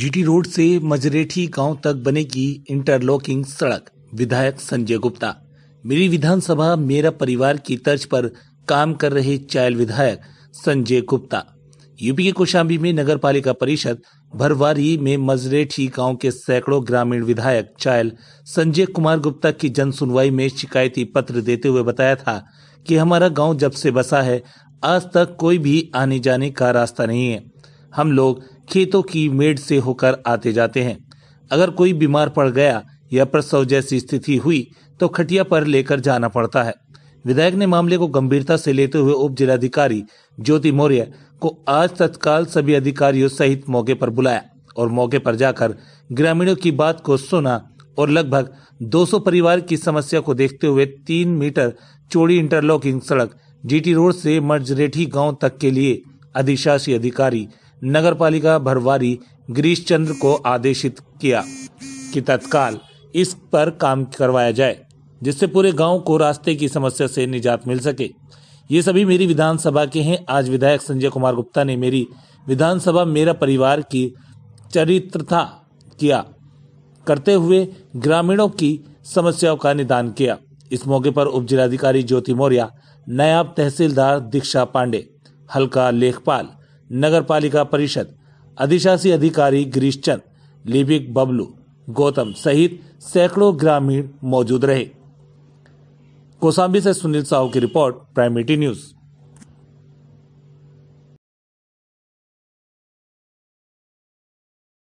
GT road से मजरेठी गांव तक बनेगी इंटरलॉकिंग सड़क विधायक संजय गुप्ता मेरी विधानसभा मेरा परिवार की तर्ज पर काम कर रहे चायल विधायक संजय गुप्ता यूपी के कोशाम्बी में नगर पालिका परिषद भरवारी में मजरेठी गांव के सैकड़ों ग्रामीण विधायक चायल संजय कुमार गुप्ता की जन सुनवाई में शिकायती पत्र देते हुए बताया था कि हमारा गांव जब से बसा है आज तक कोई भी आने जाने का रास्ता नहीं है हम लोग खेतों की मेड से होकर आते जाते हैं अगर कोई बीमार पड़ गया या प्रसव जैसी स्थिति हुई तो खटिया पर लेकर जाना पड़ता है विधायक ने मामले को गंभीरता से लेते हुए उप जिलाधिकारी ज्योति मौर्य को आज तत्काल सभी अधिकारियों सहित मौके पर बुलाया और मौके पर जाकर ग्रामीणों की बात को सुना और लगभग 200 परिवार की समस्या को देखते हुए तीन मीटर चौड़ी इंटरलॉकिंग सड़क जीटी रोड से मर्जरेठी गांव तक के लिए अधिशासी अधिकारी नगरपालिका भरवारी गिरीश चंद्र को आदेशित किया कि तत्काल इस पर काम करवाया जाए जिससे पूरे गांव को रास्ते की समस्या से निजात मिल सके ये सभी मेरी विधानसभा के हैं आज विधायक संजय कुमार गुप्ता ने मेरी विधानसभा मेरा परिवार की चरित्रता किया करते हुए ग्रामीणों की समस्याओं का निदान किया इस मौके पर उप जिलाधिकारी ज्योति मौर्या नायब तहसीलदार दीक्षा पांडे हल्का लेखपाल नगर पालिका परिषद अधिशासी अधिकारी गिरीश चंद लिपिक बबलू गौतम सहित सैकड़ों ग्रामीण मौजूद रहे कोसाम्बी से सुनील साहू की रिपोर्ट प्राइमेटी न्यूज़